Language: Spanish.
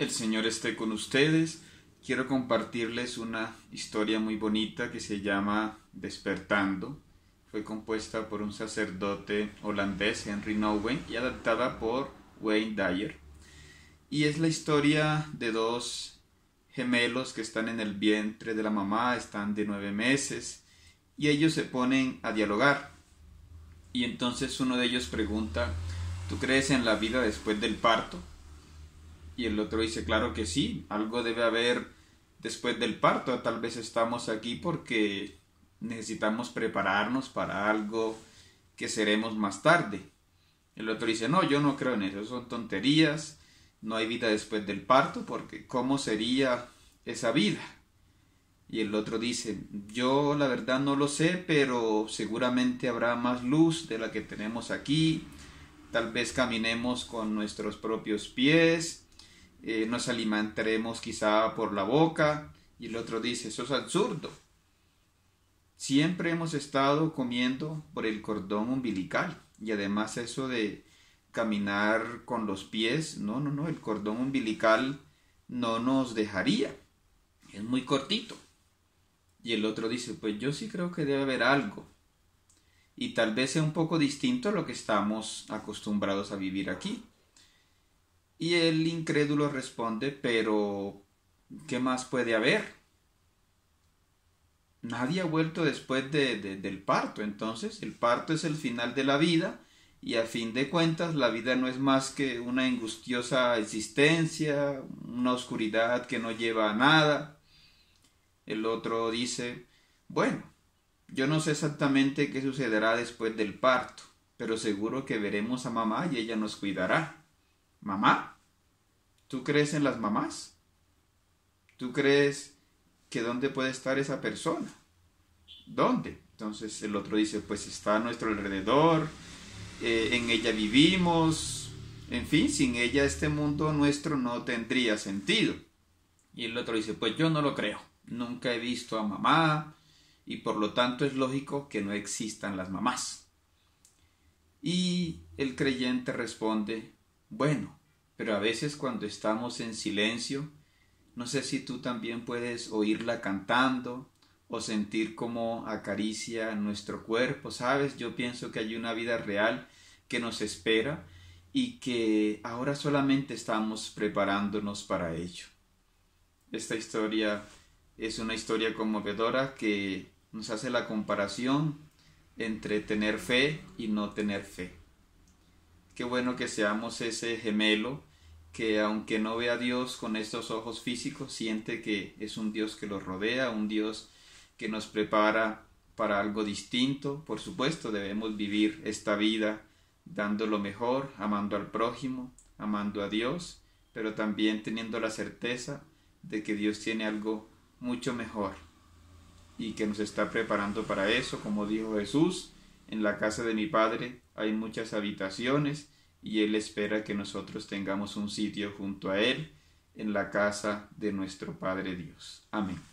El Señor esté con ustedes. Quiero compartirles una historia muy bonita que se llama Despertando. Fue compuesta por un sacerdote holandés, Henry Nowen, y adaptada por Wayne Dyer. Y es la historia de dos gemelos que están en el vientre de la mamá, están de nueve meses, y ellos se ponen a dialogar. Y entonces uno de ellos pregunta, ¿tú crees en la vida después del parto? Y el otro dice, claro que sí, algo debe haber después del parto, tal vez estamos aquí porque necesitamos prepararnos para algo que seremos más tarde. El otro dice, no, yo no creo en eso, son tonterías, no hay vida después del parto, porque ¿cómo sería esa vida? Y el otro dice, yo la verdad no lo sé, pero seguramente habrá más luz de la que tenemos aquí, tal vez caminemos con nuestros propios pies, eh, nos alimentaremos quizá por la boca, y el otro dice, eso es absurdo. Siempre hemos estado comiendo por el cordón umbilical, y además eso de caminar con los pies, no, no, no, el cordón umbilical no nos dejaría, es muy cortito. Y el otro dice, pues yo sí creo que debe haber algo. Y tal vez sea un poco distinto a lo que estamos acostumbrados a vivir aquí. Y el incrédulo responde, pero ¿qué más puede haber? Nadie ha vuelto después del parto, entonces el parto es el final de la vida y a fin de cuentas la vida no es más que una angustiosa existencia, una oscuridad que no lleva a nada. El otro dice, bueno, yo no sé exactamente qué sucederá después del parto, pero seguro que veremos a mamá y ella nos cuidará. ¿Mamá? ¿Tú crees en las mamás? ¿Tú crees que dónde puede estar esa persona? ¿Dónde? Entonces el otro dice, pues está a nuestro alrededor, eh, en ella vivimos, en fin, sin ella este mundo nuestro no tendría sentido. Y el otro dice, pues yo no lo creo, nunca he visto a mamá y por lo tanto es lógico que no existan las mamás. Y el creyente responde, bueno, pero a veces cuando estamos en silencio, no sé si tú también puedes oírla cantando o sentir cómo acaricia nuestro cuerpo, ¿sabes? Yo pienso que hay una vida real que nos espera y que ahora solamente estamos preparándonos para ello. Esta historia es una historia conmovedora que nos hace la comparación entre tener fe y no tener fe. Qué bueno que seamos ese gemelo que aunque no vea a Dios con estos ojos físicos, siente que es un Dios que los rodea, un Dios que nos prepara para algo distinto. Por supuesto, debemos vivir esta vida dando lo mejor, amando al prójimo, amando a Dios, pero también teniendo la certeza de que Dios tiene algo mucho mejor y que nos está preparando para eso, como dijo Jesús, en la casa de mi Padre hay muchas habitaciones y Él espera que nosotros tengamos un sitio junto a Él en la casa de nuestro Padre Dios. Amén.